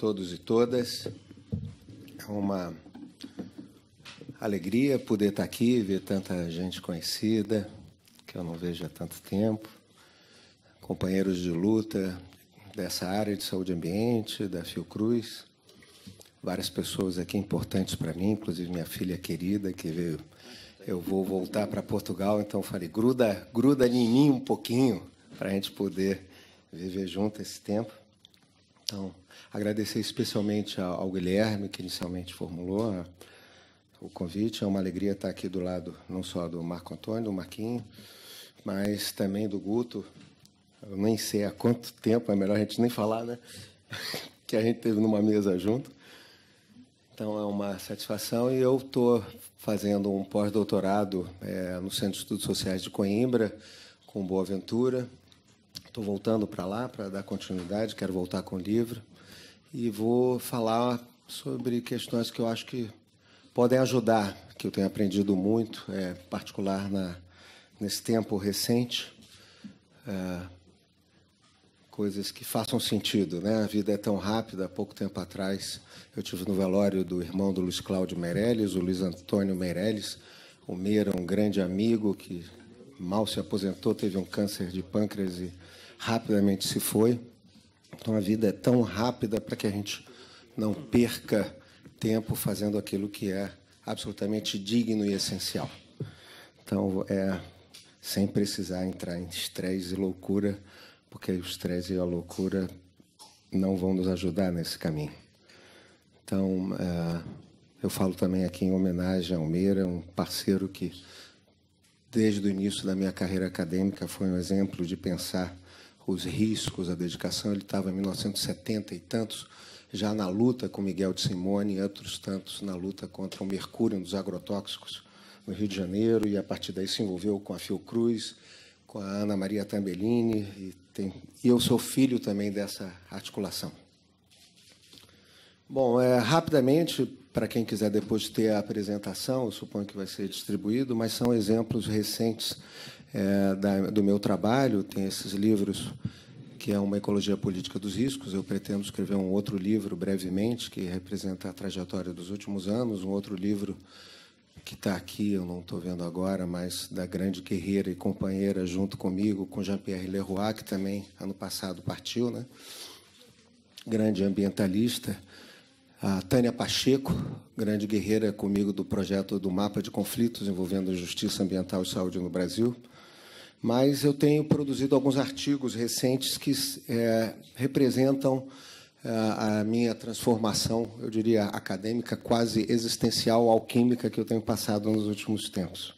todos e todas. É uma alegria poder estar aqui, ver tanta gente conhecida, que eu não vejo há tanto tempo, companheiros de luta dessa área de saúde ambiente, da Fiocruz, várias pessoas aqui importantes para mim, inclusive minha filha querida, que veio. Eu vou voltar para Portugal, então falei, gruda, gruda em mim um pouquinho, para a gente poder viver junto esse tempo. Então, Agradecer especialmente ao Guilherme, que inicialmente formulou né, o convite. É uma alegria estar aqui do lado, não só do Marco Antônio, do Marquinho, mas também do Guto. Eu nem sei há quanto tempo, é melhor a gente nem falar, né? que a gente teve numa mesa junto. Então é uma satisfação e eu estou fazendo um pós-doutorado é, no Centro de Estudos Sociais de Coimbra, com Boa Ventura. Estou voltando para lá para dar continuidade, quero voltar com o livro e vou falar sobre questões que eu acho que podem ajudar, que eu tenho aprendido muito, é, particular na, nesse tempo recente, é, coisas que façam sentido, né? A vida é tão rápida. Há pouco tempo atrás, eu tive no velório do irmão do Luiz Cláudio Meirelles, o Luiz Antônio Meirelles, o Meira, um grande amigo que mal se aposentou, teve um câncer de pâncreas e rapidamente se foi. Então a vida é tão rápida para que a gente não perca tempo fazendo aquilo que é absolutamente digno e essencial. Então é sem precisar entrar em estresse e loucura, porque o estresse e a loucura não vão nos ajudar nesse caminho. Então, é, eu falo também aqui em homenagem ao Meira, um parceiro que, desde o início da minha carreira acadêmica, foi um exemplo de pensar os riscos, a dedicação. Ele estava em 1970 e tantos, já na luta com Miguel de Simone e outros tantos na luta contra o mercúrio nos agrotóxicos no Rio de Janeiro, e a partir daí se envolveu com a Fiocruz, com a Ana Maria Tambellini, e, tem, e eu sou filho também dessa articulação. Bom, é, rapidamente, para quem quiser depois ter a apresentação, eu suponho que vai ser distribuído, mas são exemplos recentes é, da, do meu trabalho, tem esses livros que é uma ecologia política dos riscos. Eu pretendo escrever um outro livro brevemente que representa a trajetória dos últimos anos, um outro livro que está aqui, eu não estou vendo agora, mas da grande guerreira e companheira junto comigo, com Jean-Pierre Leroy, que também ano passado partiu, né? grande ambientalista, a Tânia Pacheco, grande guerreira comigo do projeto do Mapa de Conflitos envolvendo justiça ambiental e saúde no Brasil, mas eu tenho produzido alguns artigos recentes que é, representam é, a minha transformação, eu diria, acadêmica, quase existencial, alquímica, que eu tenho passado nos últimos tempos.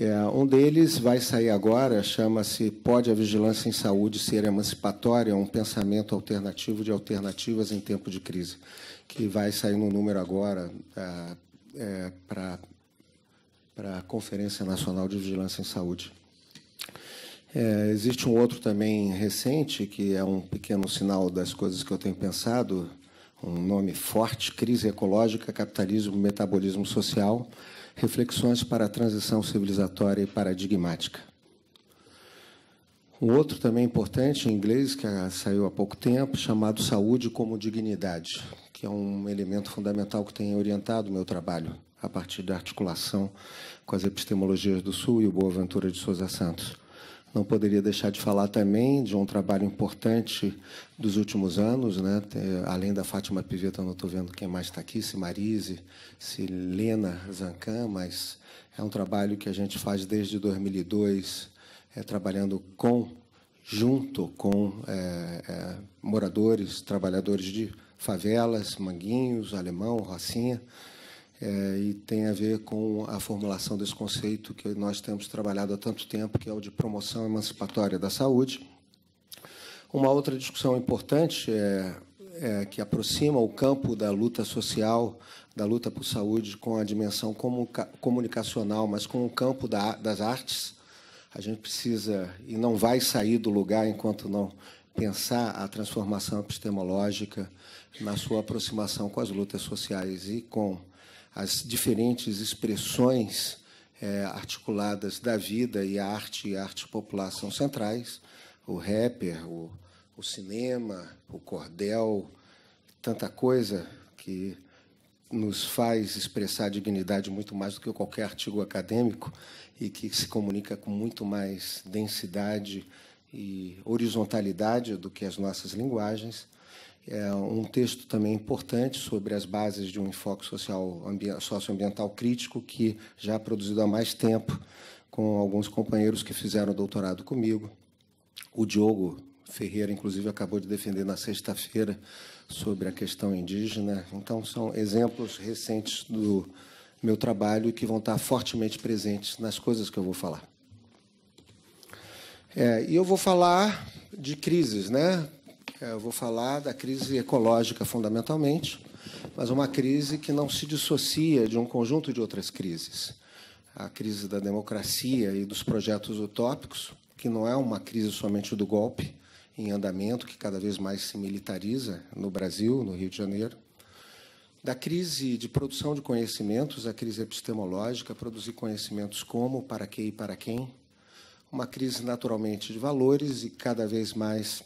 É, um deles vai sair agora, chama-se Pode a Vigilância em Saúde Ser Emancipatória? Um pensamento alternativo de alternativas em tempo de crise, que vai sair no número agora é, é para a Conferência Nacional de Vigilância em Saúde. É, existe um outro também recente, que é um pequeno sinal das coisas que eu tenho pensado, um nome forte: Crise Ecológica, Capitalismo, Metabolismo Social, Reflexões para a Transição Civilizatória e Paradigmática. Um outro também importante em inglês, que saiu há pouco tempo, chamado Saúde como Dignidade, que é um elemento fundamental que tem orientado o meu trabalho a partir da articulação com as epistemologias do Sul e o Boa Ventura de Souza Santos. Não poderia deixar de falar também de um trabalho importante dos últimos anos, né? além da Fátima Piveta, não estou vendo quem mais está aqui, se Marise, se Lena Zancan, mas é um trabalho que a gente faz desde 2002, é, trabalhando com, junto com é, é, moradores, trabalhadores de favelas, Manguinhos, Alemão, Rocinha, é, e tem a ver com a formulação desse conceito que nós temos trabalhado há tanto tempo, que é o de promoção emancipatória da saúde. Uma outra discussão importante é, é, que aproxima o campo da luta social, da luta por saúde, com a dimensão comunicacional, mas com o campo da, das artes. A gente precisa e não vai sair do lugar enquanto não pensar a transformação epistemológica na sua aproximação com as lutas sociais e com as diferentes expressões é, articuladas da vida e a arte e a arte popular são centrais. O rapper, o, o cinema, o cordel, tanta coisa que nos faz expressar a dignidade muito mais do que qualquer artigo acadêmico e que se comunica com muito mais densidade e horizontalidade do que as nossas linguagens é um texto também importante sobre as bases de um enfoque social socioambiental crítico que já é produzido há mais tempo com alguns companheiros que fizeram doutorado comigo. O Diogo Ferreira, inclusive, acabou de defender na sexta-feira sobre a questão indígena. Então, são exemplos recentes do meu trabalho que vão estar fortemente presentes nas coisas que eu vou falar. É, e eu vou falar de crises, né? É, eu vou falar da crise ecológica, fundamentalmente, mas uma crise que não se dissocia de um conjunto de outras crises. A crise da democracia e dos projetos utópicos, que não é uma crise somente do golpe em andamento, que cada vez mais se militariza no Brasil, no Rio de Janeiro, da crise de produção de conhecimentos, a crise epistemológica, produzir conhecimentos como, para que e para quem, uma crise naturalmente de valores e cada vez mais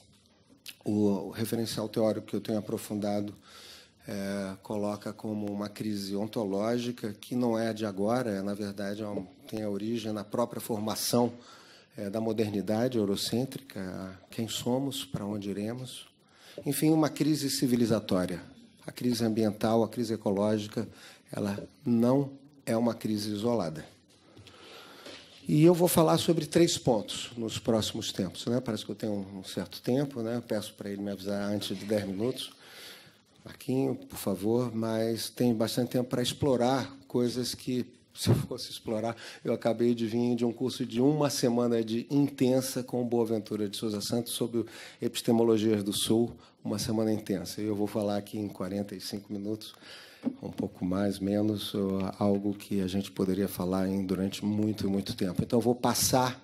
o, o referencial teórico que eu tenho aprofundado é, coloca como uma crise ontológica que não é de agora, é, na verdade é tem a origem na própria formação é, da modernidade eurocêntrica, quem somos, para onde iremos. Enfim, uma crise civilizatória. A crise ambiental, a crise ecológica, ela não é uma crise isolada. E eu vou falar sobre três pontos nos próximos tempos. Né? Parece que eu tenho um certo tempo, né? peço para ele me avisar antes de 10 minutos. Marquinho, por favor, mas tem bastante tempo para explorar coisas que, se eu fosse explorar, eu acabei de vir de um curso de uma semana de intensa com o Boaventura de Souza Santos sobre epistemologias do Sul, uma semana intensa. E eu vou falar aqui em 45 minutos um pouco mais, menos, algo que a gente poderia falar em durante muito, muito tempo. Então, eu vou passar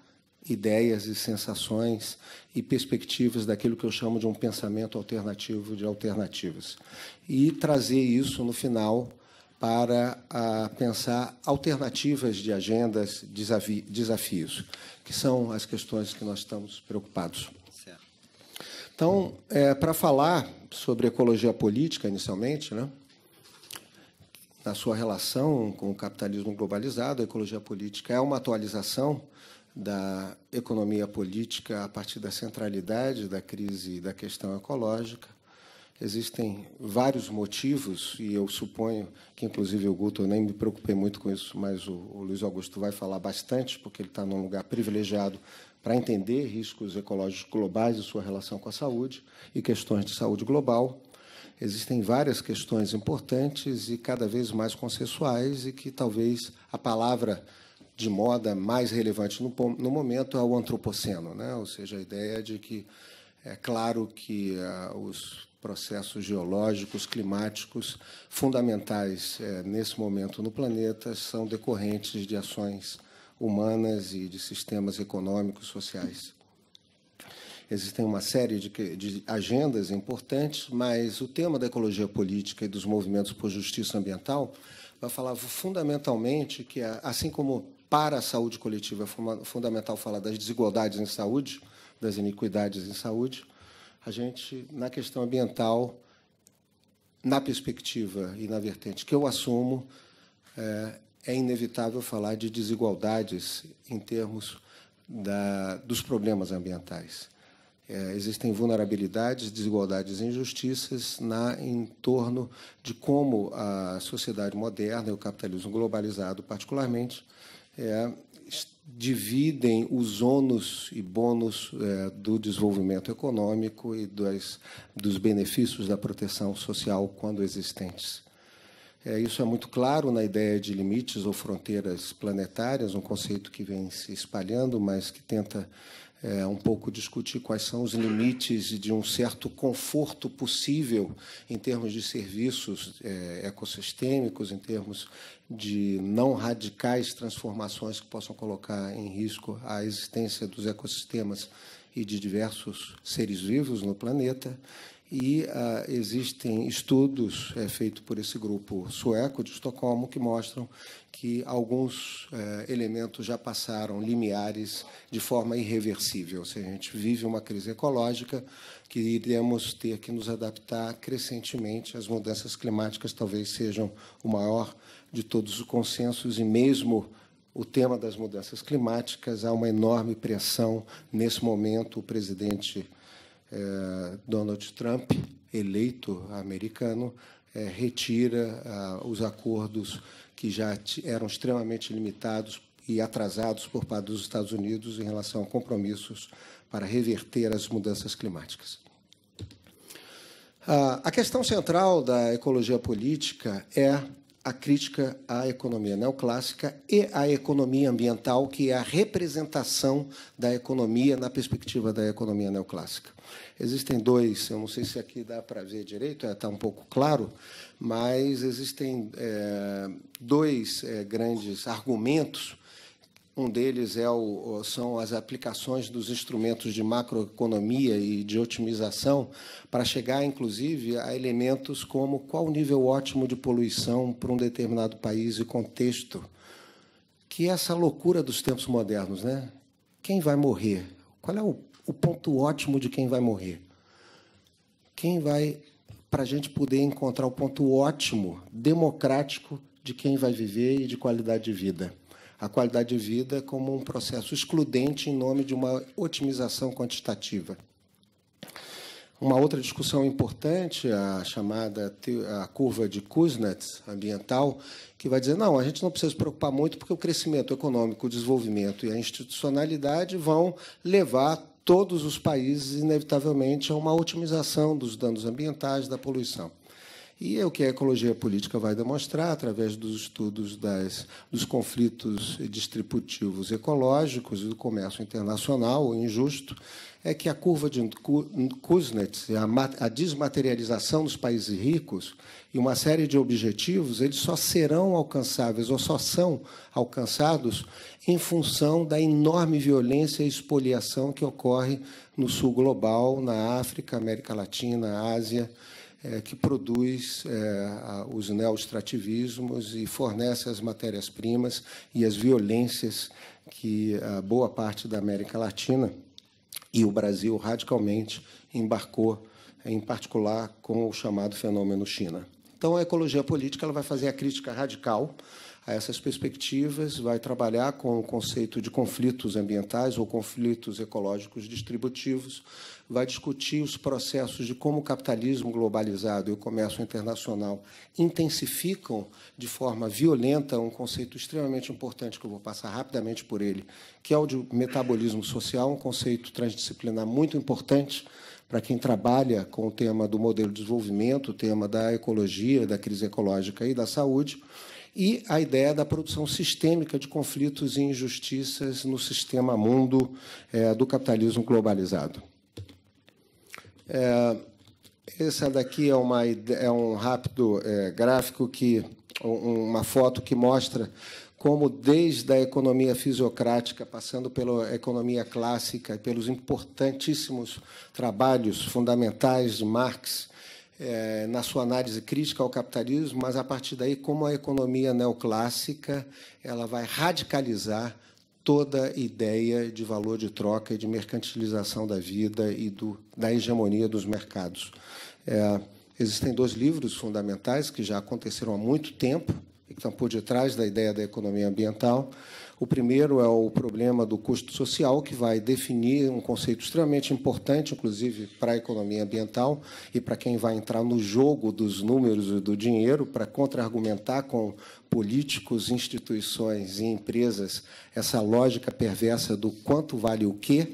ideias e sensações e perspectivas daquilo que eu chamo de um pensamento alternativo de alternativas. E trazer isso no final para a, ah, pensar alternativas de agendas, desafios, que são as questões que nós estamos preocupados. Certo. Então, é, para falar sobre ecologia política, inicialmente, né, na sua relação com o capitalismo globalizado, a ecologia política é uma atualização da economia política a partir da centralidade da crise da questão ecológica. Existem vários motivos, e eu suponho que, inclusive, o Guto, eu nem me preocupei muito com isso, mas o, o Luiz Augusto vai falar bastante, porque ele está num lugar privilegiado para entender riscos ecológicos globais e sua relação com a saúde e questões de saúde global existem várias questões importantes e cada vez mais consensuais e que talvez a palavra de moda mais relevante no, no momento é o antropoceno, né? ou seja, a ideia de que é claro que ah, os processos geológicos, climáticos fundamentais é, nesse momento no planeta são decorrentes de ações humanas e de sistemas econômicos, sociais. Existem uma série de, de agendas importantes, mas o tema da ecologia política e dos movimentos por justiça ambiental vai falar fundamentalmente que, é, assim como para a saúde coletiva é fundamental falar das desigualdades em saúde, das iniquidades em saúde, a gente, na questão ambiental, na perspectiva e na vertente que eu assumo, é, é inevitável falar de desigualdades em termos da, dos problemas ambientais. É, existem vulnerabilidades, desigualdades e injustiças na, em torno de como a sociedade moderna e o capitalismo globalizado, particularmente, é, dividem os ônus e bônus é, do desenvolvimento econômico e dos, dos benefícios da proteção social quando existentes. É, isso é muito claro na ideia de limites ou fronteiras planetárias, um conceito que vem se espalhando, mas que tenta é, um pouco discutir quais são os limites de um certo conforto possível em termos de serviços é, ecossistêmicos, em termos de não radicais transformações que possam colocar em risco a existência dos ecossistemas e de diversos seres vivos no planeta. E ah, existem estudos é, feitos por esse grupo sueco de Estocolmo que mostram que alguns eh, elementos já passaram limiares de forma irreversível. Se a gente vive uma crise ecológica que iremos ter que nos adaptar crescentemente. As mudanças climáticas talvez sejam o maior de todos os consensos e mesmo o tema das mudanças climáticas há uma enorme pressão nesse momento. O presidente é, Donald Trump, eleito americano, é, retira ah, os acordos que já eram extremamente limitados e atrasados por parte dos Estados Unidos em relação a compromissos para reverter as mudanças climáticas. Ah, a questão central da ecologia política é a crítica à economia neoclássica e à economia ambiental, que é a representação da economia na perspectiva da economia neoclássica. Existem dois, eu não sei se aqui dá para ver direito, está é, um pouco claro, mas existem é, dois é, grandes argumentos um deles é o, são as aplicações dos instrumentos de macroeconomia e de otimização para chegar, inclusive, a elementos como qual o nível ótimo de poluição para um determinado país e contexto. Que é essa loucura dos tempos modernos, né? Quem vai morrer? Qual é o, o ponto ótimo de quem vai morrer? Quem vai para a gente poder encontrar o ponto ótimo, democrático de quem vai viver e de qualidade de vida? a qualidade de vida como um processo excludente em nome de uma otimização quantitativa. Uma outra discussão importante, a chamada a curva de Kuznets ambiental, que vai dizer: não, a gente não precisa se preocupar muito, porque o crescimento econômico, o desenvolvimento e a institucionalidade vão levar todos os países, inevitavelmente, a uma otimização dos danos ambientais, da poluição. E é o que a ecologia política vai demonstrar através dos estudos das, dos conflitos distributivos ecológicos e do comércio internacional injusto, é que a curva de Kuznets, a, a desmaterialização dos países ricos e uma série de objetivos, eles só serão alcançáveis ou só são alcançados em função da enorme violência e expoliação que ocorre no sul global, na África, América Latina, Ásia é, que produz é, os neostrativismos e fornece as matérias-primas e as violências que a boa parte da América Latina e o Brasil radicalmente embarcou, em particular com o chamado fenômeno China. Então, a ecologia política ela vai fazer a crítica radical a essas perspectivas, vai trabalhar com o conceito de conflitos ambientais ou conflitos ecológicos distributivos, vai discutir os processos de como o capitalismo globalizado e o comércio internacional intensificam de forma violenta um conceito extremamente importante, que eu vou passar rapidamente por ele, que é o de metabolismo social, um conceito transdisciplinar muito importante para quem trabalha com o tema do modelo de desenvolvimento, o tema da ecologia, da crise ecológica e da saúde, e a ideia da produção sistêmica de conflitos e injustiças no sistema mundo é, do capitalismo globalizado. É, essa daqui é, uma, é um rápido é, gráfico, que uma foto que mostra como desde a economia fisiocrática, passando pela economia clássica e pelos importantíssimos trabalhos fundamentais de Marx, é, na sua análise crítica ao capitalismo, mas a partir daí como a economia neoclássica ela vai radicalizar toda ideia de valor de troca e de mercantilização da vida e do, da hegemonia dos mercados. É, existem dois livros fundamentais que já aconteceram há muito tempo e que estão por detrás da ideia da economia ambiental. O primeiro é o problema do custo social, que vai definir um conceito extremamente importante, inclusive para a economia ambiental e para quem vai entrar no jogo dos números e do dinheiro, para contra-argumentar com políticos, instituições e empresas essa lógica perversa do quanto vale o quê,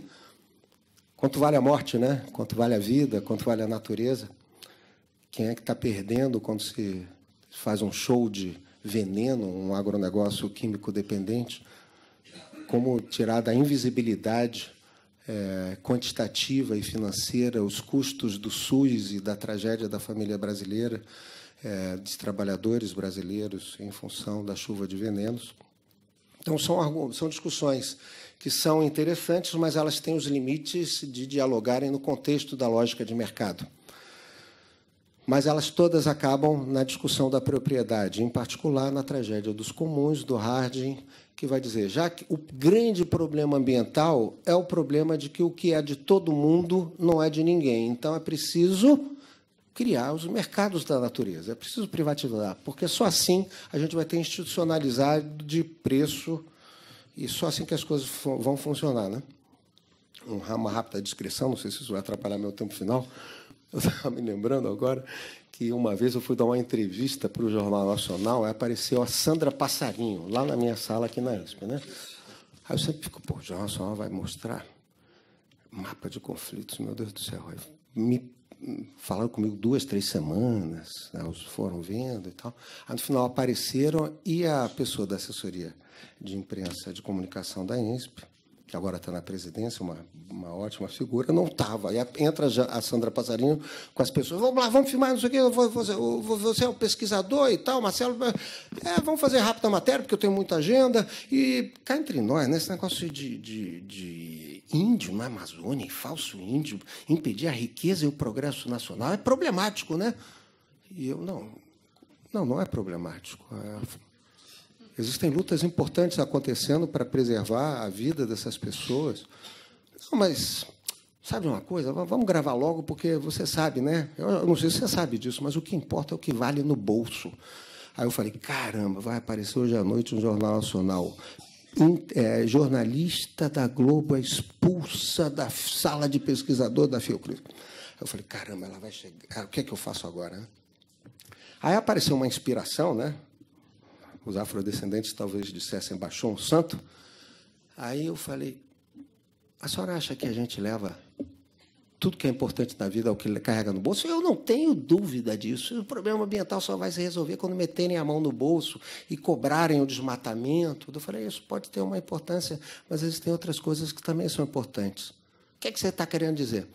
quanto vale a morte, né? quanto vale a vida, quanto vale a natureza. Quem é que está perdendo quando se faz um show de veneno, um agronegócio químico dependente? como tirar da invisibilidade é, quantitativa e financeira os custos do SUS e da tragédia da família brasileira, é, de trabalhadores brasileiros em função da chuva de venenos. Então, são, são discussões que são interessantes, mas elas têm os limites de dialogarem no contexto da lógica de mercado. Mas elas todas acabam na discussão da propriedade, em particular na tragédia dos comuns, do Harding que vai dizer, já que o grande problema ambiental é o problema de que o que é de todo mundo não é de ninguém. Então é preciso criar os mercados da natureza, é preciso privatizar, porque só assim a gente vai ter institucionalizado de preço e só assim que as coisas vão funcionar, né? Uma rápida descrição, não sei se isso vai atrapalhar meu tempo final. Eu estava me lembrando agora que uma vez eu fui dar uma entrevista para o Jornal Nacional, aí apareceu a Sandra Passarinho, lá na minha sala aqui na ESP. Né? Aí eu sempre fico, pô, o Jornal Nacional vai mostrar mapa de conflitos, meu Deus do céu. Aí me falaram comigo duas, três semanas, né? foram vendo e tal. Aí, no final apareceram e a pessoa da assessoria de imprensa de comunicação da ENSP que agora está na presidência, uma, uma ótima figura, não estava. E entra a Sandra Pazarinho com as pessoas, vamos lá, vamos filmar, não sei o quê, você é o pesquisador e tal, Marcelo, é, vamos fazer rápido a matéria, porque eu tenho muita agenda. E cá entre nós, né, esse negócio de, de, de índio na é Amazônia, falso índio, impedir a riqueza e o progresso nacional é problemático, né? E eu, não, não, não é problemático. É Existem lutas importantes acontecendo para preservar a vida dessas pessoas. Não, mas sabe uma coisa? Vamos gravar logo, porque você sabe, né? Eu não sei se você sabe disso, mas o que importa é o que vale no bolso. Aí eu falei: caramba, vai aparecer hoje à noite um Jornal Nacional. É, jornalista da Globo é expulsa da sala de pesquisador da Fiocruz. Eu falei: caramba, ela vai chegar. O que é que eu faço agora? Né? Aí apareceu uma inspiração, né? os afrodescendentes talvez dissessem Baixou um santo. Aí eu falei, a senhora acha que a gente leva tudo que é importante na vida ao que ele carrega no bolso? Eu não tenho dúvida disso. O problema ambiental só vai se resolver quando meterem a mão no bolso e cobrarem o desmatamento. Eu falei, isso pode ter uma importância, mas existem outras coisas que também são importantes. O que, é que você está querendo dizer?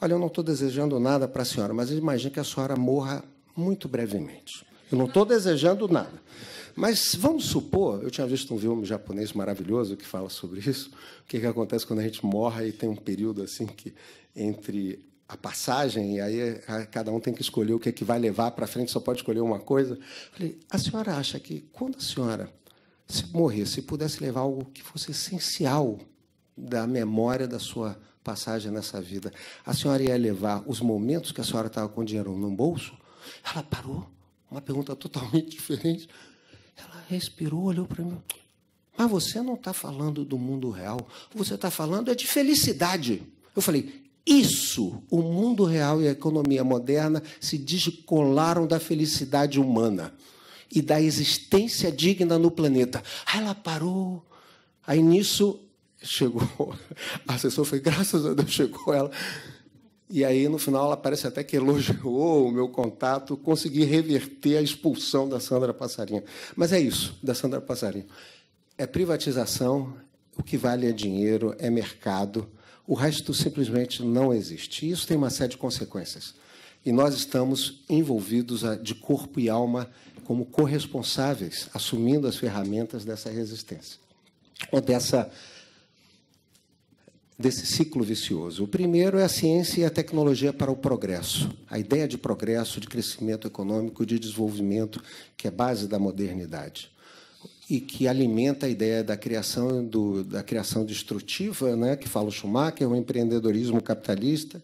Olha, eu não estou desejando nada para a senhora, mas imagine que a senhora morra muito brevemente. Eu não estou desejando nada. Mas vamos supor, eu tinha visto um filme japonês maravilhoso que fala sobre isso, o que, que acontece quando a gente morre e tem um período assim que entre a passagem, e aí cada um tem que escolher o que, é que vai levar para frente, só pode escolher uma coisa. Falei, a senhora acha que quando a senhora se morresse, pudesse levar algo que fosse essencial da memória da sua passagem nessa vida, a senhora ia levar os momentos que a senhora estava com dinheiro no bolso? Ela parou, uma pergunta totalmente diferente. Ela respirou, olhou para mim. Mas você não está falando do mundo real. Você está falando é de felicidade. Eu falei, isso, o mundo real e a economia moderna se descolaram da felicidade humana e da existência digna no planeta. Aí ela parou. Aí nisso chegou. A assessora foi, graças a Deus, chegou ela. E aí, no final, ela parece até que elogiou o meu contato, consegui reverter a expulsão da Sandra Passarinho. Mas é isso, da Sandra Passarinho. É privatização, o que vale é dinheiro, é mercado, o resto simplesmente não existe. E isso tem uma série de consequências. E nós estamos envolvidos ah, de corpo e alma como corresponsáveis, assumindo as ferramentas dessa resistência, ou dessa desse ciclo vicioso. O primeiro é a ciência e a tecnologia para o progresso. A ideia de progresso, de crescimento econômico, de desenvolvimento, que é base da modernidade e que alimenta a ideia da criação do, da criação destrutiva, né, que fala o Schumacher, o empreendedorismo capitalista,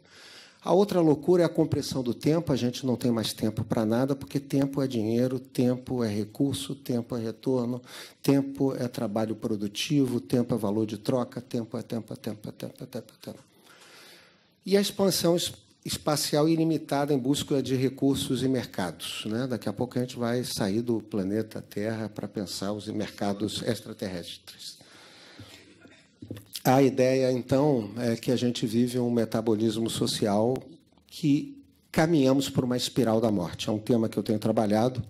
a outra loucura é a compressão do tempo. A gente não tem mais tempo para nada, porque tempo é dinheiro, tempo é recurso, tempo é retorno, tempo é trabalho produtivo, tempo é valor de troca, tempo é tempo, é tempo, é tempo, é tempo, é tempo. E a expansão espacial ilimitada em busca de recursos e mercados. Né? Daqui a pouco a gente vai sair do planeta Terra para pensar os mercados extraterrestres. A ideia, então, é que a gente vive um metabolismo social que caminhamos por uma espiral da morte. É um tema que eu tenho trabalhado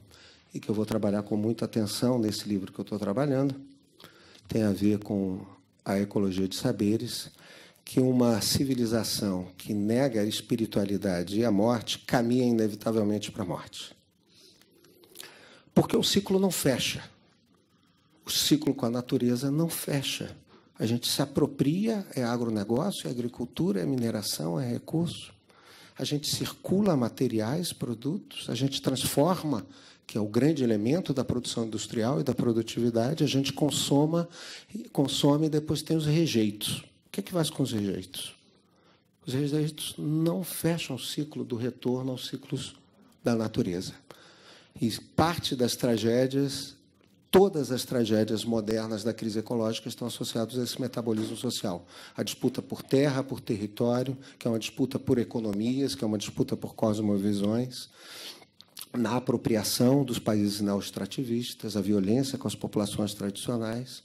e que eu vou trabalhar com muita atenção nesse livro que eu estou trabalhando. Tem a ver com a ecologia de saberes, que uma civilização que nega a espiritualidade e a morte caminha inevitavelmente para a morte. Porque o ciclo não fecha. O ciclo com a natureza não fecha. A gente se apropria, é agronegócio, é agricultura, é mineração, é recurso. A gente circula materiais, produtos, a gente transforma, que é o grande elemento da produção industrial e da produtividade, a gente consoma, consome e depois tem os rejeitos. O que, é que faz com os rejeitos? Os rejeitos não fecham o ciclo do retorno aos ciclos da natureza. E parte das tragédias Todas as tragédias modernas da crise ecológica estão associadas a esse metabolismo social. A disputa por terra, por território, que é uma disputa por economias, que é uma disputa por cosmovisões, na apropriação dos países extrativistas, a violência com as populações tradicionais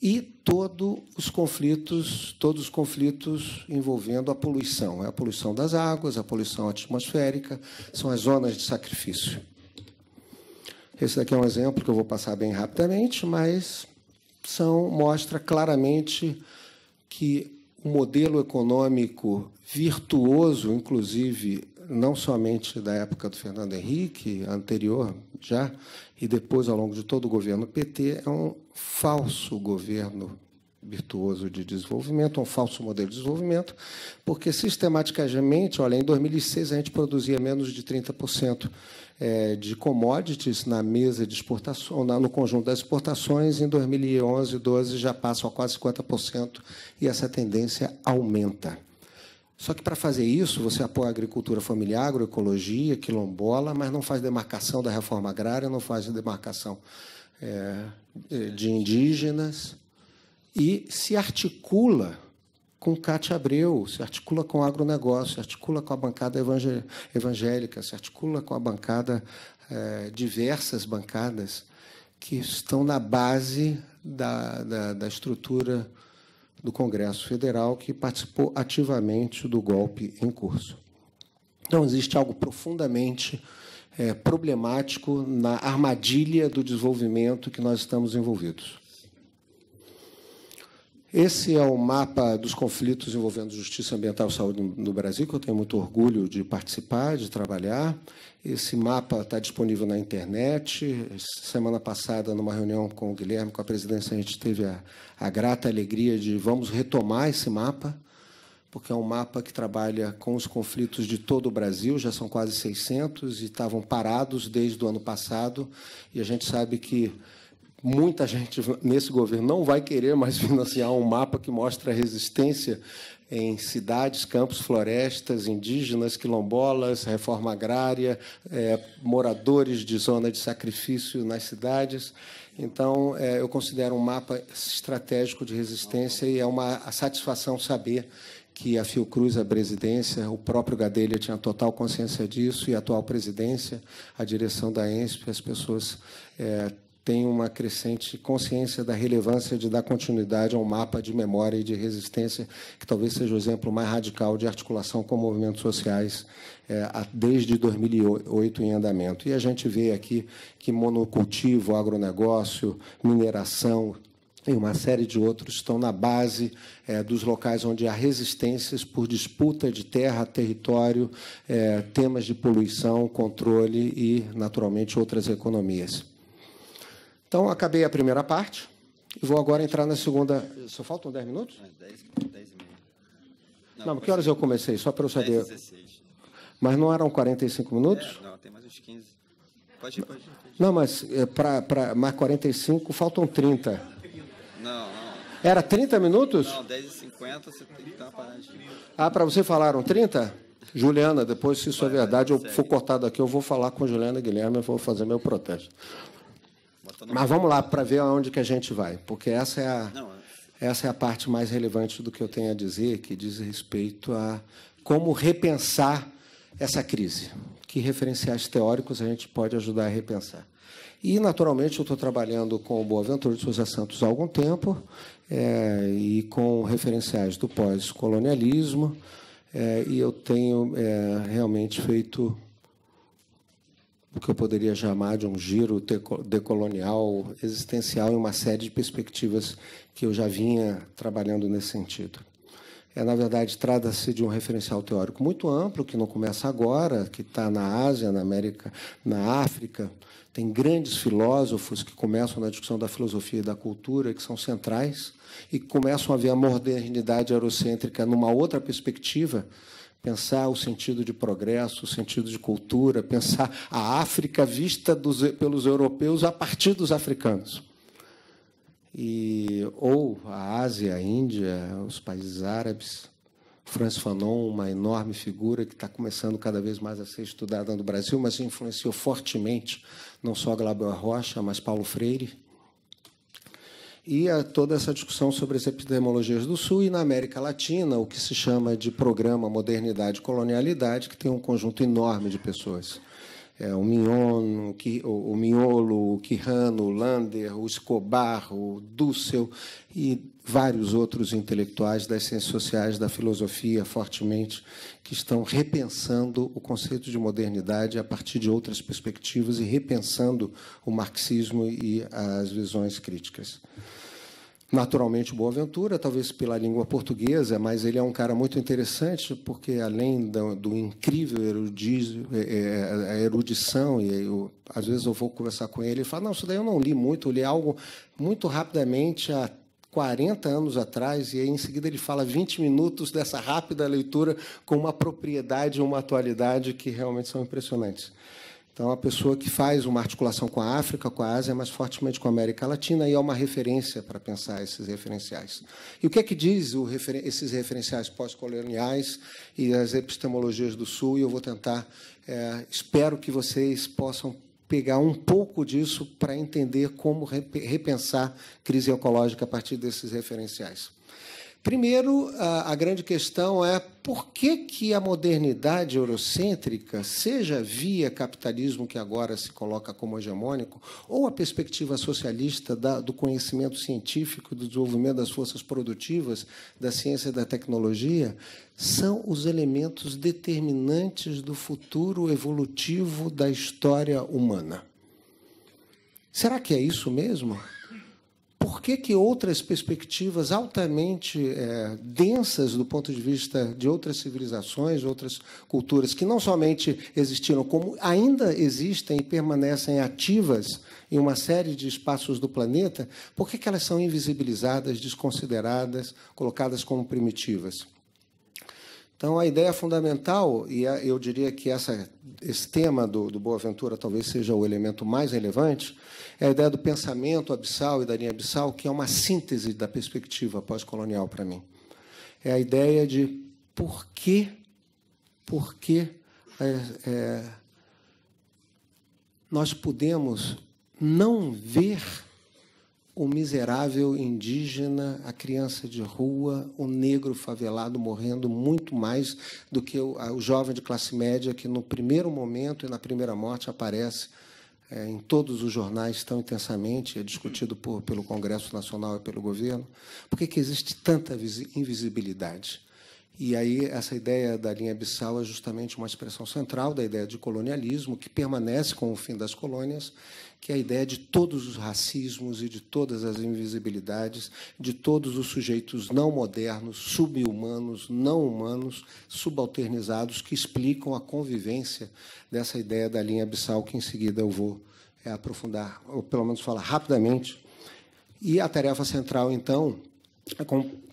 e todos os conflitos, todos os conflitos envolvendo a poluição, é a poluição das águas, a poluição atmosférica, são as zonas de sacrifício. Esse daqui é um exemplo que eu vou passar bem rapidamente, mas são, mostra claramente que o modelo econômico virtuoso, inclusive não somente da época do Fernando Henrique, anterior já, e depois ao longo de todo o governo PT, é um falso governo virtuoso de desenvolvimento, um falso modelo de desenvolvimento, porque sistematicamente, olha, em 2006 a gente produzia menos de 30% eh, de commodities na mesa de exportação, no conjunto das exportações, em 2011, 12 já passa a quase 50% e essa tendência aumenta. Só que para fazer isso, você apoia a agricultura familiar, agroecologia, quilombola, mas não faz demarcação da reforma agrária, não faz demarcação é, de indígenas, e se articula com Cátia Abreu, se articula com o agronegócio, se articula com a bancada evangélica, se articula com a bancada, eh, diversas bancadas que estão na base da, da, da estrutura do Congresso Federal, que participou ativamente do golpe em curso. Então, existe algo profundamente é, problemático na armadilha do desenvolvimento que nós estamos envolvidos. Esse é o mapa dos conflitos envolvendo justiça ambiental e saúde no Brasil, que eu tenho muito orgulho de participar, de trabalhar. Esse mapa está disponível na internet. Semana passada, numa reunião com o Guilherme, com a presidência, a gente teve a, a grata alegria de vamos retomar esse mapa, porque é um mapa que trabalha com os conflitos de todo o Brasil, já são quase 600 e estavam parados desde o ano passado. E a gente sabe que muita gente nesse governo não vai querer mais financiar um mapa que mostra a resistência em cidades, campos, florestas, indígenas, quilombolas, reforma agrária, é, moradores de zona de sacrifício nas cidades. Então, é, eu considero um mapa estratégico de resistência e é uma satisfação saber que a Fiocruz, a presidência, o próprio Gadelha tinha total consciência disso e a atual presidência, a direção da ENSP, as pessoas é, tem uma crescente consciência da relevância de dar continuidade a um mapa de memória e de resistência, que talvez seja o exemplo mais radical de articulação com movimentos sociais é, desde 2008 em andamento. E a gente vê aqui que monocultivo, agronegócio, mineração, e uma série de outros estão na base é, dos locais onde há resistências por disputa de terra, território, é, temas de poluição, controle e, naturalmente, outras economias. Então, acabei a primeira parte e vou agora entrar na segunda. Só faltam 10 minutos? 10 é, e meia. Não, não que horas eu comecei? Só para eu saber. 10, 16. Mas não eram 45 minutos? É, não, tem mais uns 15. Pode ir, pode ir. Não, mas é, para mais 45, faltam 30. Não, não. Era 30 minutos? Não, 10 e 50 você tem que estar parado. Ah, para você falaram 30? Juliana, depois, se isso é Vai, é verdade, eu for cortado aqui, eu vou falar com Juliana Guilherme, eu vou fazer meu protesto. Tá Mas vamos lá para ver aonde que a gente vai, porque essa é a Não, é. essa é a parte mais relevante do que eu tenho a dizer, que diz respeito a como repensar essa crise. Que referenciais teóricos a gente pode ajudar a repensar? E, naturalmente, eu estou trabalhando com o Boaventura de Souza Santos há algum tempo é, e com referenciais do pós-colonialismo, é, e eu tenho é, realmente feito o que eu poderia chamar de um giro decolonial existencial e uma série de perspectivas que eu já vinha trabalhando nesse sentido. É, na verdade, trata-se de um referencial teórico muito amplo, que não começa agora, que está na Ásia, na América, na África. Tem grandes filósofos que começam na discussão da filosofia e da cultura, que são centrais, e começam a ver a modernidade eurocêntrica numa outra perspectiva, pensar o sentido de progresso, o sentido de cultura, pensar a África vista dos, pelos europeus a partir dos africanos. E, ou a Ásia, a Índia, os países árabes. Franz Fanon, uma enorme figura que está começando cada vez mais a ser estudada no Brasil, mas influenciou fortemente não só Glauber Rocha, mas Paulo Freire e a toda essa discussão sobre as epidemiologias do Sul e na América Latina, o que se chama de programa Modernidade e Colonialidade, que tem um conjunto enorme de pessoas é, o Mignon, o, o Miolo, o Quirrano, o Lander, o Escobar, o Dussel e vários outros intelectuais das ciências sociais, da filosofia, fortemente, que estão repensando o conceito de modernidade a partir de outras perspectivas e repensando o marxismo e as visões críticas. Naturalmente, Boaventura, talvez pela língua portuguesa, mas ele é um cara muito interessante, porque além do, do incrível erudiz, é, é, erudição, e eu, às vezes eu vou conversar com ele e falo: Não, isso daí eu não li muito, eu li algo muito rapidamente há 40 anos atrás, e aí em seguida ele fala 20 minutos dessa rápida leitura com uma propriedade e uma atualidade que realmente são impressionantes. Então, uma pessoa que faz uma articulação com a África, com a Ásia, mas fortemente com a América Latina, e é uma referência para pensar esses referenciais. E o que é que diz esses referenciais pós-coloniais e as epistemologias do Sul? E eu vou tentar, é, espero que vocês possam pegar um pouco disso para entender como repensar crise ecológica a partir desses referenciais. Primeiro, a, a, grande questão é por que, que a modernidade eurocêntrica, seja via capitalismo que agora se coloca como hegemônico, ou a perspectiva socialista da, do conhecimento científico, do desenvolvimento das forças produtivas, da ciência e da tecnologia, são os elementos determinantes do futuro evolutivo da história humana. Será que é isso mesmo? por que, que outras perspectivas altamente é, densas do ponto de vista de outras civilizações, outras culturas, que não somente existiram, como ainda existem e permanecem ativas em uma série de espaços do planeta, por que, que elas são invisibilizadas, desconsideradas, colocadas como primitivas? Então, a ideia fundamental, e eu diria que essa, esse tema do, do Ventura talvez seja o elemento mais relevante, é a ideia do pensamento abissal e da linha abissal, que é uma síntese da perspectiva pós-colonial para mim. É a ideia de por que, por que é, é, nós podemos não ver o miserável indígena, a criança de rua, o negro favelado morrendo muito mais do que o, o jovem de classe média que, no primeiro momento e na primeira morte, aparece é, em todos os jornais tão intensamente, é discutido por, pelo Congresso Nacional e pelo governo. Por que, que existe tanta invisibilidade? E aí essa ideia da linha abissal é justamente uma expressão central da ideia de colonialismo que permanece com o fim das colônias, que é a ideia de todos os racismos e de todas as invisibilidades, de todos os sujeitos não modernos, subhumanos, não humanos, subalternizados que explicam a convivência dessa ideia da linha abissal que em seguida eu vou eh, aprofundar, ou pelo menos falar rapidamente. E a tarefa central então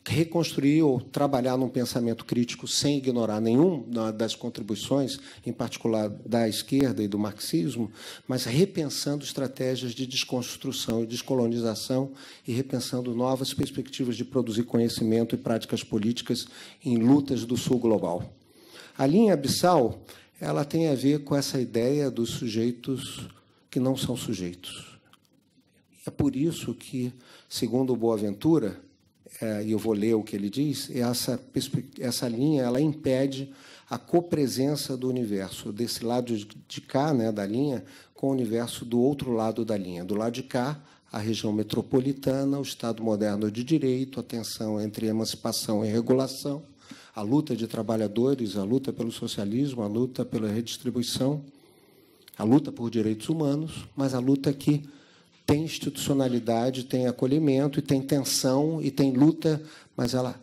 reconstruir ou trabalhar num pensamento crítico sem ignorar nenhuma das contribuições, em particular da esquerda e do marxismo, mas repensando estratégias de desconstrução e descolonização e repensando novas perspectivas de produzir conhecimento e práticas políticas em lutas do sul global. A linha abissal ela tem a ver com essa ideia dos sujeitos que não são sujeitos. É por isso que, segundo Boaventura, é, e eu vou ler o que ele diz, essa, essa linha ela impede a copresença do universo desse lado de cá, né, da linha, com o universo do outro lado da linha. Do lado de cá, a região metropolitana, o Estado moderno de direito, a tensão entre emancipação e regulação, a luta de trabalhadores, a luta pelo socialismo, a luta pela redistribuição, a luta por direitos humanos, mas a luta que tem institucionalidade, tem acolhimento, e tem tensão, e tem luta, mas ela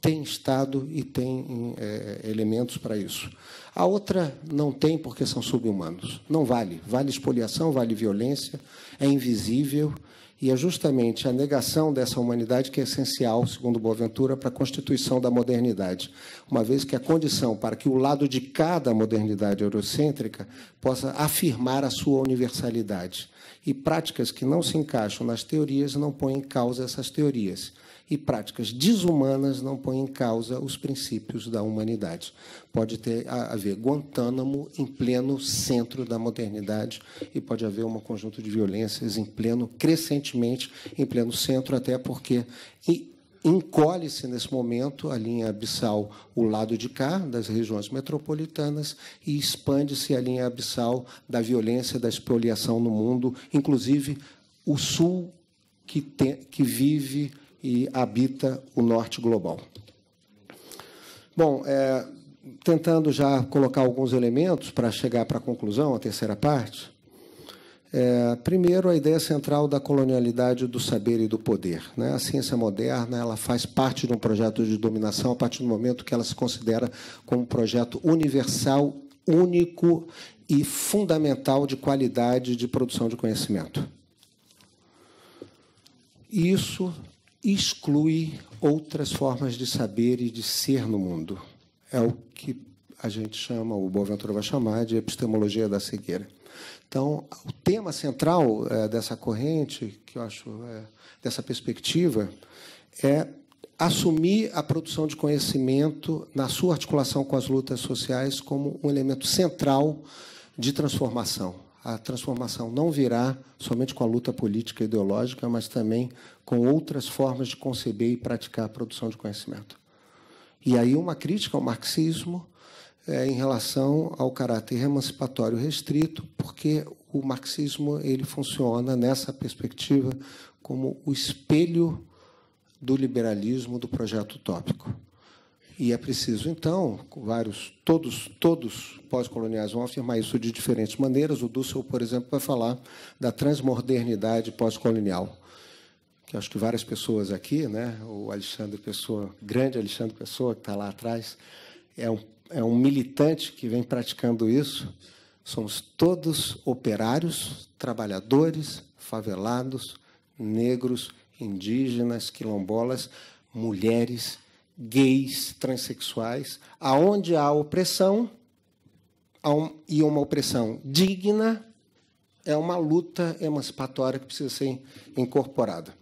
tem Estado e tem é, elementos para isso. A outra não tem porque são subhumanos. Não vale. Vale expoliação, vale violência, é invisível. E é justamente a negação dessa humanidade que é essencial, segundo Boaventura, para a constituição da modernidade, uma vez que a condição para que o lado de cada modernidade eurocêntrica possa afirmar a sua universalidade e práticas que não se encaixam nas teorias não põem em causa essas teorias, e práticas desumanas não põem em causa os princípios da humanidade. Pode ter a haver Guantánamo em pleno centro da modernidade e pode haver um conjunto de violências em pleno, crescentemente, em pleno centro, até porque encolhe-se nesse momento a linha abissal, o lado de cá, das regiões metropolitanas, e expande-se a linha abissal da violência, da expoliação no mundo, inclusive o sul que, tem, que vive e habita o norte global. Bom, é, tentando já colocar alguns elementos para chegar para a conclusão, a terceira parte, é, primeiro, a ideia central da colonialidade do saber e do poder. Né? A ciência moderna ela faz parte de um projeto de dominação a partir do momento que ela se considera como um projeto universal, único e fundamental de qualidade de produção de conhecimento. Isso exclui outras formas de saber e de ser no mundo. É o que a gente chama, o Boaventura vai chamar, de epistemologia da cegueira. Então, o tema central é, dessa corrente, que eu acho, é, dessa perspectiva, é assumir a produção de conhecimento na sua articulação com as lutas sociais como um elemento central de transformação. A transformação não virá somente com a luta política e ideológica, mas também com outras formas de conceber e praticar a produção de conhecimento. E aí uma crítica ao marxismo, é, em relação ao caráter emancipatório restrito, porque o marxismo ele funciona nessa perspectiva como o espelho do liberalismo do projeto utópico. E é preciso, então, vários, todos, todos pós-coloniais vão afirmar isso de diferentes maneiras. O Dussel, por exemplo, vai falar da transmodernidade pós-colonial, que acho que várias pessoas aqui, né? o Alexandre Pessoa, grande Alexandre Pessoa, que está lá atrás, é um é um militante que vem praticando isso. Somos todos operários, trabalhadores, favelados, negros, indígenas, quilombolas, mulheres, gays, transexuais. Aonde há opressão e uma opressão digna, é uma luta emancipatória que precisa ser incorporada.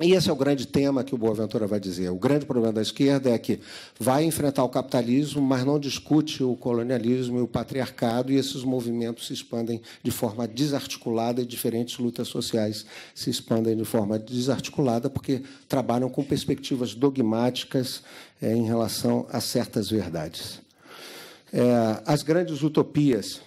E esse é o grande tema que o Boaventura vai dizer. O grande problema da esquerda é que vai enfrentar o capitalismo, mas não discute o colonialismo e o patriarcado, e esses movimentos se expandem de forma desarticulada e diferentes lutas sociais se expandem de forma desarticulada porque trabalham com perspectivas dogmáticas é, em relação a certas verdades. É, as grandes utopias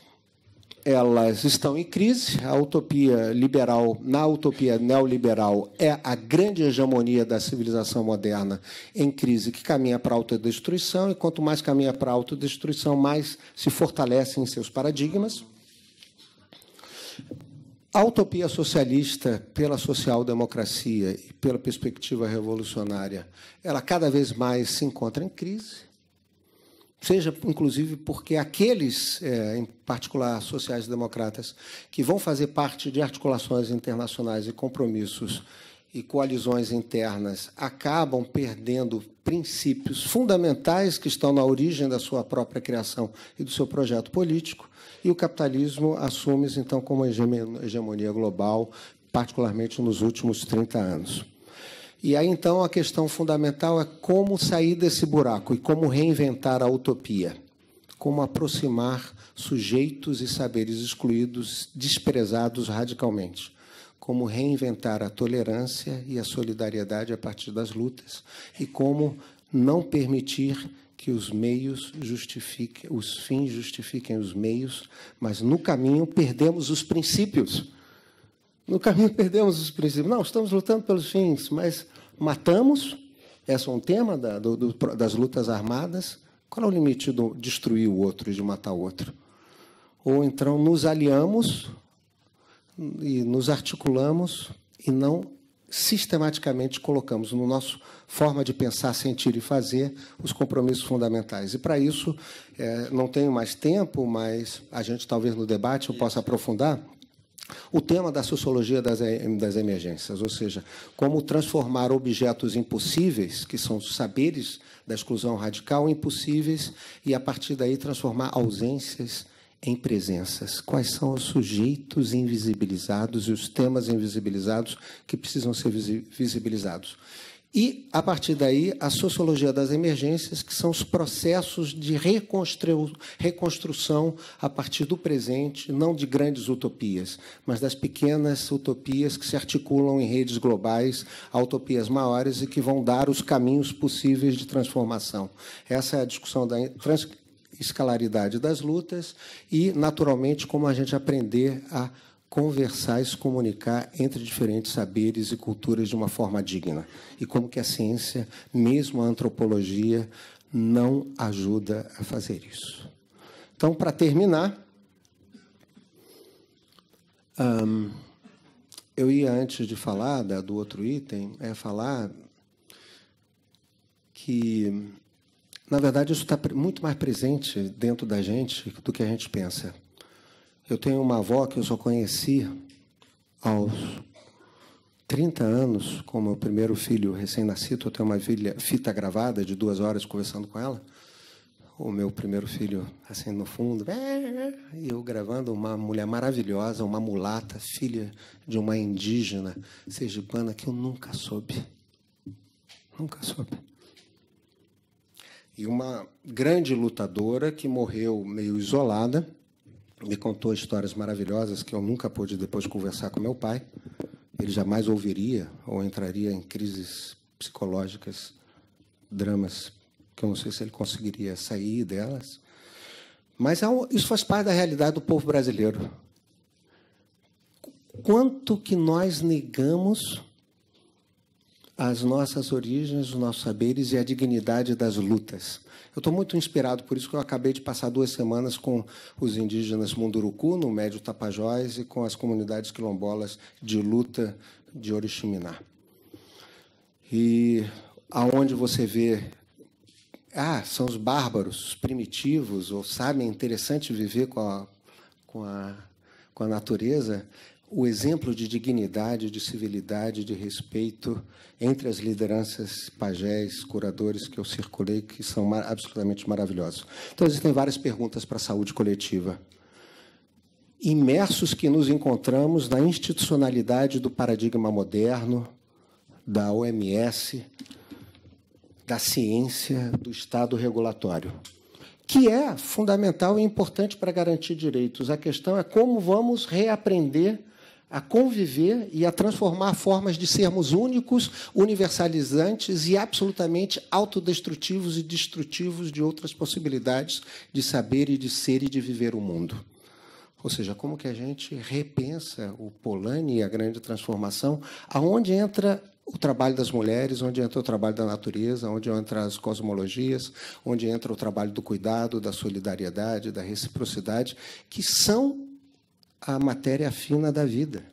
elas estão em crise. A utopia liberal, na utopia neoliberal, é a grande hegemonia da civilização moderna em crise que caminha para a autodestruição, e quanto mais caminha para a autodestruição, mais se fortalecem seus paradigmas. A utopia socialista, pela social-democracia e pela perspectiva revolucionária, ela cada vez mais se encontra em crise seja inclusive porque aqueles, é, em particular sociais-democratas, que vão fazer parte de articulações internacionais e compromissos e coalizões internas, acabam perdendo princípios fundamentais que estão na origem da sua própria criação e do seu projeto político, e o capitalismo assume-se então como hegemonia global, particularmente nos últimos 30 anos. E aí então a questão fundamental é como sair desse buraco e como reinventar a utopia, como aproximar sujeitos e saberes excluídos, desprezados radicalmente como reinventar a tolerância e a solidariedade a partir das lutas e como não permitir que os meios justifiquem, os fins justifiquem os meios, mas no caminho perdemos os princípios. No caminho perdemos os princípios. Não, estamos lutando pelos fins, mas matamos, esse é um tema da, do, do, das lutas armadas. Qual é o limite de destruir o outro, e de matar o outro? Ou então nos aliamos e nos articulamos e não sistematicamente colocamos no nosso forma de pensar, sentir e fazer os compromissos fundamentais. E para isso, é, não tenho mais tempo, mas a gente talvez no debate eu possa aprofundar o tema da sociologia das, das emergências, ou seja, como transformar objetos impossíveis, que são os saberes da exclusão radical, impossíveis, e a partir daí transformar ausências em presenças. Quais são os sujeitos invisibilizados e os temas invisibilizados que precisam ser visibilizados? E, a partir daí, a sociologia das emergências, que são os processos de reconstru reconstrução a partir do presente, não de grandes utopias, mas das pequenas utopias que se articulam em redes globais a utopias maiores e que vão dar os caminhos possíveis de transformação. Essa é a discussão da transescalaridade das lutas e, naturalmente, como a gente aprender a conversar e se comunicar entre diferentes saberes e culturas de uma forma digna. E como que a ciência, mesmo a antropologia, não ajuda a fazer isso. Então, para terminar, eu ia, antes de falar da, do outro item, é falar que, na verdade, isso está muito mais presente dentro da gente do que a gente pensa. Eu tenho uma avó que eu só conheci aos 30 anos, com meu primeiro filho recém-nascido. Eu tenho uma fita gravada de duas horas conversando com ela. O meu primeiro filho, assim, no fundo, e eu gravando uma mulher maravilhosa, uma mulata, filha de uma indígena sergipana que eu nunca soube. Nunca soube e uma grande lutadora que morreu meio isolada me contou histórias maravilhosas que eu nunca pude depois conversar com meu pai. Ele jamais ouviria ou entraria em crises psicológicas, dramas que eu não sei se ele conseguiria sair delas. Mas é isso faz parte da realidade do povo brasileiro. Quanto que nós negamos as nossas origens, os nossos saberes e a dignidade das lutas. Eu estou muito inspirado, por isso que eu acabei de passar duas semanas com os indígenas Munduruku, no Médio Tapajós, e com as comunidades quilombolas de luta de Oriximiná. E aonde você vê ah, são os bárbaros, os primitivos, ou sabem, é interessante viver com a, com a, com a natureza, o exemplo de dignidade, de civilidade, de respeito entre as lideranças pajés, curadores que eu circulei, que são absolutamente maravilhosos. Então, existem várias perguntas para a saúde coletiva. Imersos que nos encontramos na institucionalidade do paradigma moderno, da OMS, da ciência, do Estado regulatório que é fundamental e importante para garantir direitos. A questão é como vamos reaprender a conviver e a transformar formas de sermos únicos, universalizantes e absolutamente autodestrutivos e destrutivos de outras possibilidades de saber e de ser e de viver o mundo. Ou seja, como que a gente repensa o Polanyi e a grande transformação, aonde entra o trabalho das mulheres, onde entra o trabalho da natureza, onde entra as cosmologias, onde entra o trabalho do cuidado, da solidariedade, da reciprocidade, que são a matéria fina da vida.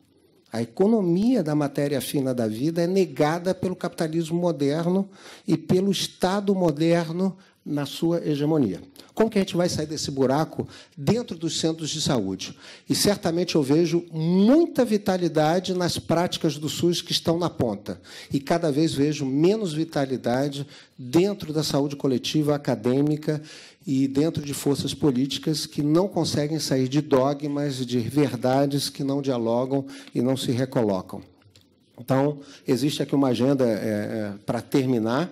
A economia da matéria fina da vida é negada pelo capitalismo moderno e pelo Estado moderno na sua hegemonia. Como que a gente vai sair desse buraco dentro dos centros de saúde? E certamente eu vejo muita vitalidade nas práticas do SUS que estão na ponta. E cada vez vejo menos vitalidade dentro da saúde coletiva acadêmica e dentro de forças políticas que não conseguem sair de dogmas, de verdades que não dialogam e não se recolocam. Então, existe aqui uma agenda é, é, para terminar,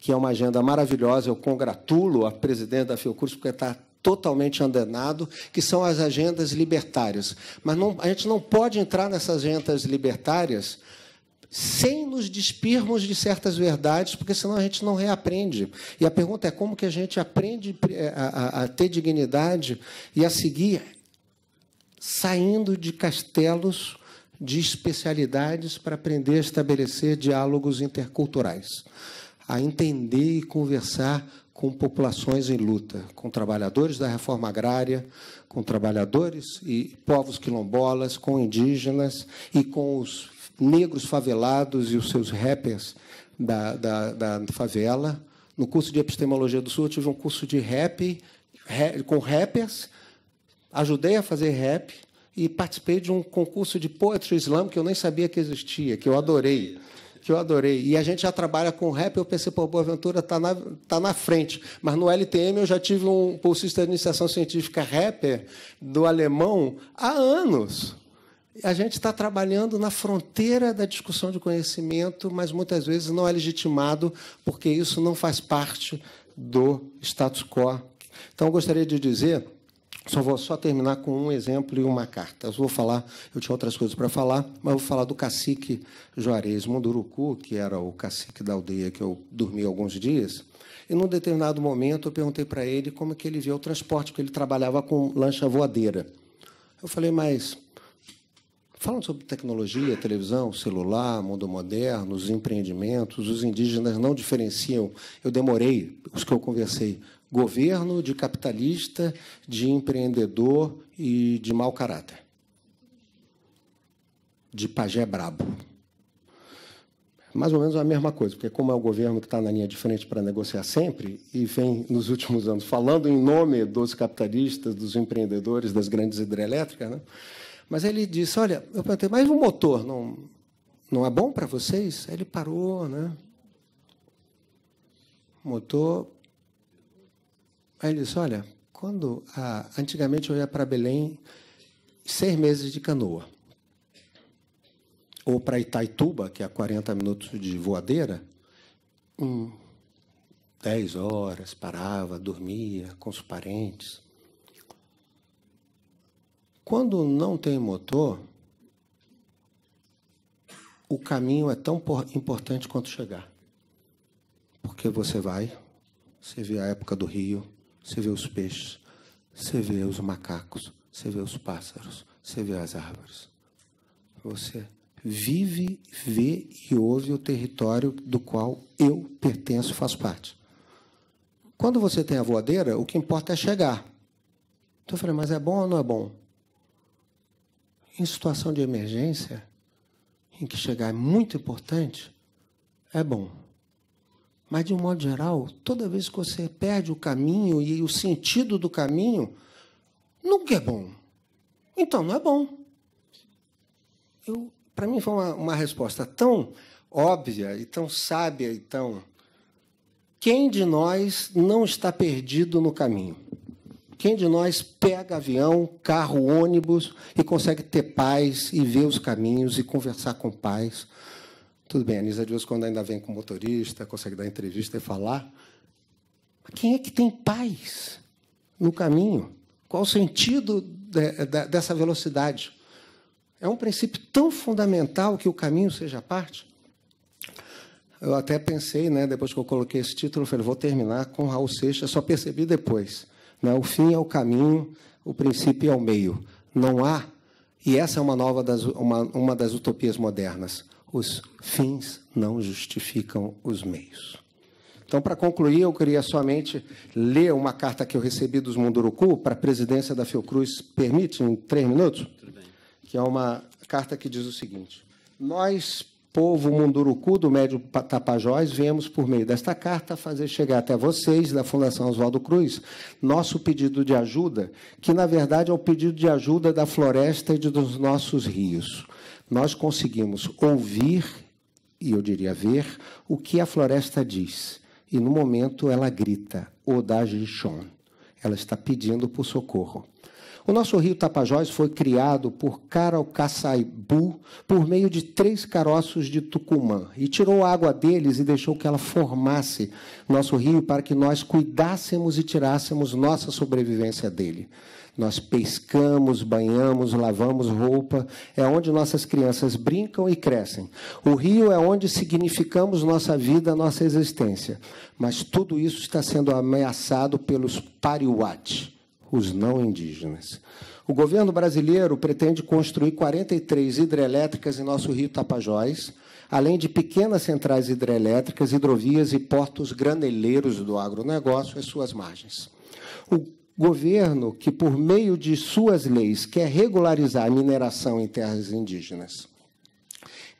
que é uma agenda maravilhosa. Eu congratulo a presidente da Fiocruz, porque está totalmente andenado, que são as agendas libertárias. Mas não, a gente não pode entrar nessas agendas libertárias sem nos despirmos de certas verdades, porque senão a gente não reaprende. E a pergunta é como que a gente aprende é, a, a, a ter dignidade e a seguir saindo de castelos de especialidades para aprender a estabelecer diálogos interculturais, a entender e conversar com populações em luta, com trabalhadores da reforma agrária, com trabalhadores e povos quilombolas, com indígenas e com os negros favelados e os seus rappers da, da, da favela. No curso de Epistemologia do Sul, eu tive um curso de rap, rap com rappers, ajudei a fazer rap e participei de um concurso de poetry slam que eu nem sabia que existia, que eu adorei que eu adorei. E a gente já trabalha com rap, eu pensei, pô, Boaventura está na, tá na frente. Mas no LTM eu já tive um bolsista de iniciação científica rapper do alemão há anos. A gente está trabalhando na fronteira da discussão de conhecimento, mas muitas vezes não é legitimado, porque isso não faz parte do status quo. Então, eu gostaria de dizer. Só vou só terminar com um exemplo e uma carta. Eu vou falar, eu tinha outras coisas para falar, mas vou falar do cacique Juarez Munduruku, que era o cacique da aldeia que eu dormi alguns dias. E num determinado momento eu perguntei para ele como é que ele via o transporte, porque ele trabalhava com lancha voadeira. Eu falei, mas falam sobre tecnologia, televisão, celular, mundo moderno, os empreendimentos. Os indígenas não diferenciam. Eu demorei, os que eu conversei, governo de capitalista, de empreendedor e de mau caráter. De pajé brabo. Mais ou menos a mesma coisa, porque como é o governo que está na linha de frente para negociar sempre e vem nos últimos anos falando em nome dos capitalistas, dos empreendedores, das grandes hidrelétricas, né? Mas ele disse: Olha, eu perguntei, mas o motor não, não é bom para vocês? Aí ele parou, né? O motor. Aí ele disse: Olha, quando. A... Antigamente eu ia para Belém seis meses de canoa. Ou para Itaituba, que é a 40 minutos de voadeira, um, dez horas, parava, dormia com os parentes. Quando não tem motor, o caminho é tão importante quanto chegar. Porque você vai, você vê a época do rio, você vê os peixes, você vê os macacos, você vê os pássaros, você vê as árvores. Você vive, vê e ouve o território do qual eu pertenço, faço parte. Quando você tem a voadeira, o que importa é chegar. Então eu falei, mas é bom ou não é bom? em situação de emergência, em que chegar é muito importante, é bom. Mas, de um modo geral, toda vez que você perde o caminho e o sentido do caminho, nunca é bom. Então, não é bom. Para mim, foi uma, uma resposta tão óbvia e tão sábia e tão. Quem de nós não está perdido no caminho? Quem de nós pega avião, carro, ônibus e consegue ter paz e ver os caminhos e conversar com paz? Tudo bem, a Anisa de vez quando ainda vem com motorista, consegue dar entrevista e falar. Mas quem é que tem paz no caminho? Qual o sentido de, de, dessa velocidade? É um princípio tão fundamental que o caminho seja parte. Eu até pensei, né, depois que eu coloquei esse título, eu falei, vou terminar com Raul Seixas, só percebi depois. Né? O fim é o caminho, o princípio é o meio. Não há, e essa é uma, nova das, uma, uma das utopias modernas, os fins não justificam os meios. Então, para concluir, eu queria somente ler uma carta que eu recebi dos Munduruku para a presidência da Fiocruz, permite, em três minutos? Que é uma carta que diz o seguinte: Nós povo munduruku do Médio Tapajós, viemos por meio desta carta fazer chegar até vocês, da Fundação Oswaldo Cruz, nosso pedido de ajuda, que na verdade é o pedido de ajuda da floresta e dos nossos rios. Nós conseguimos ouvir, e eu diria ver, o que a floresta diz. E no momento ela grita, Odajishon. Ela está pedindo por socorro. O nosso rio Tapajós foi criado por Caraucaçaibu por meio de três caroços de Tucumã e tirou a água deles e deixou que ela formasse nosso rio para que nós cuidássemos e tirássemos nossa sobrevivência dele. Nós pescamos, banhamos, lavamos roupa, é onde nossas crianças brincam e crescem. O rio é onde significamos nossa vida, nossa existência. Mas tudo isso está sendo ameaçado pelos pariuate os não indígenas. O governo brasileiro pretende construir 43 hidrelétricas em nosso rio Tapajós, além de pequenas centrais hidrelétricas, hidrovias e portos graneleiros do agronegócio às suas margens. O governo que, por meio de suas leis, quer regularizar a mineração em terras indígenas.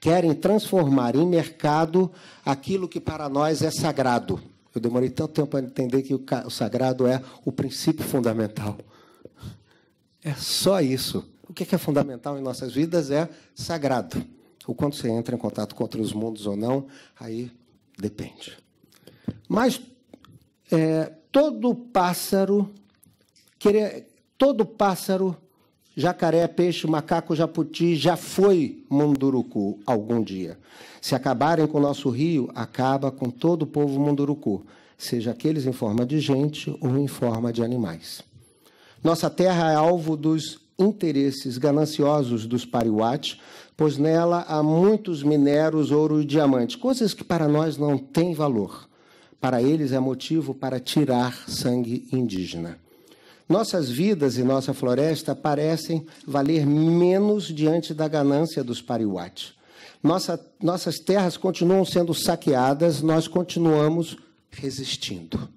Querem transformar em mercado aquilo que para nós é sagrado eu demorei tanto tempo para entender que o sagrado é o princípio fundamental. É só isso. O que é fundamental em nossas vidas é sagrado. O quanto você entra em contato com outros mundos ou não, aí depende. Mas é, todo pássaro querer, todo pássaro Jacaré, é peixe, macaco, japuti, já foi munduruku algum dia. Se acabarem com o nosso rio, acaba com todo o povo munduruku, seja aqueles em forma de gente ou em forma de animais. Nossa terra é alvo dos interesses gananciosos dos pariuates, pois nela há muitos minérios, ouro e diamante, coisas que para nós não têm valor. Para eles é motivo para tirar sangue indígena. Nossas vidas e nossa floresta parecem valer menos diante da ganância dos pariuates. Nossa, nossas terras continuam sendo saqueadas, nós continuamos resistindo.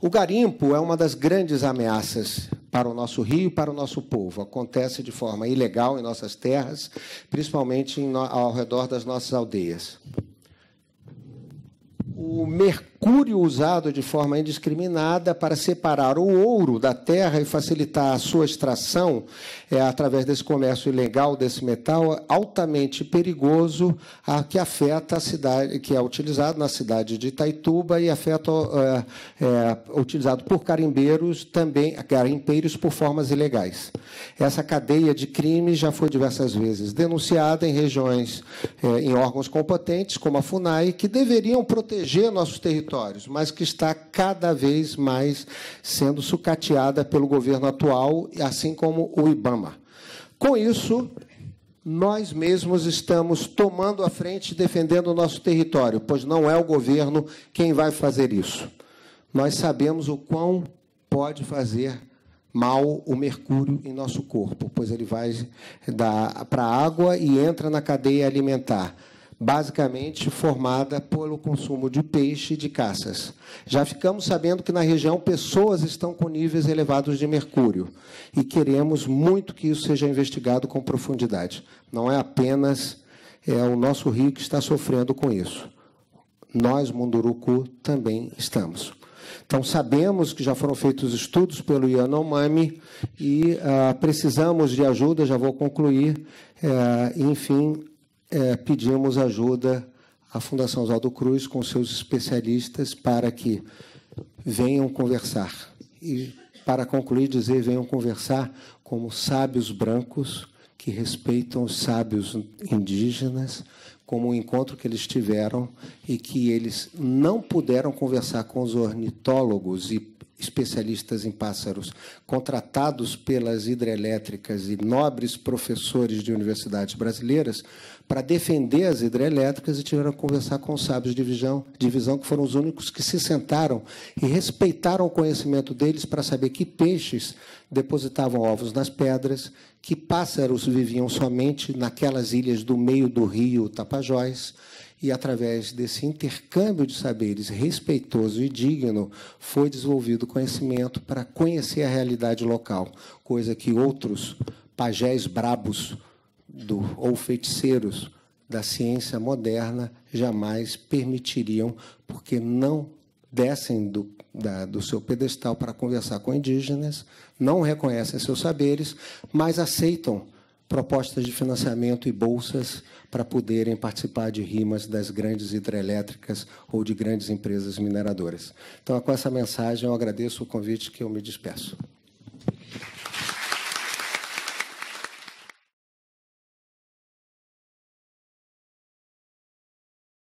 O garimpo é uma das grandes ameaças para o nosso rio e para o nosso povo. Acontece de forma ilegal em nossas terras, principalmente ao redor das nossas aldeias. O mercado mercúrio usado de forma indiscriminada para separar o ouro da terra e facilitar a sua extração é, através desse comércio ilegal desse metal altamente perigoso a, que afeta a cidade, que é utilizado na cidade de Itaituba e afeta é, é, utilizado por carimbeiros também carimpeiros por formas ilegais. Essa cadeia de crimes já foi diversas vezes denunciada em regiões, é, em órgãos competentes como a Funai, que deveriam proteger nossos territórios mas que está cada vez mais sendo sucateada pelo governo atual, assim como o IBAMA. Com isso, nós mesmos estamos tomando a frente e defendendo o nosso território, pois não é o governo quem vai fazer isso. Nós sabemos o quão pode fazer mal o mercúrio em nosso corpo, pois ele vai para a água e entra na cadeia alimentar basicamente formada pelo consumo de peixe e de caças. Já ficamos sabendo que na região pessoas estão com níveis elevados de mercúrio e queremos muito que isso seja investigado com profundidade. Não é apenas é, o nosso rio que está sofrendo com isso. Nós, Munduruku, também estamos. Então, sabemos que já foram feitos estudos pelo Yanomami e ah, precisamos de ajuda, já vou concluir. É, enfim, é, pedimos ajuda à Fundação Oswaldo Cruz com seus especialistas para que venham conversar. E, para concluir, dizer: venham conversar como sábios brancos que respeitam os sábios indígenas, como o encontro que eles tiveram e que eles não puderam conversar com os ornitólogos e especialistas em pássaros, contratados pelas hidrelétricas e nobres professores de universidades brasileiras para defender as hidrelétricas e tiveram que conversar com os sábios de divisão, divisão, que foram os únicos que se sentaram e respeitaram o conhecimento deles para saber que peixes depositavam ovos nas pedras, que pássaros viviam somente naquelas ilhas do meio do rio Tapajós, e através desse intercâmbio de saberes respeitoso e digno, foi desenvolvido conhecimento para conhecer a realidade local, coisa que outros pajés brabos do, ou feiticeiros da ciência moderna jamais permitiriam, porque não descem do, da, do seu pedestal para conversar com indígenas, não reconhecem seus saberes, mas aceitam propostas de financiamento e bolsas para poderem participar de rimas das grandes hidrelétricas ou de grandes empresas mineradoras. Então, com essa mensagem, eu agradeço o convite que eu me despeço.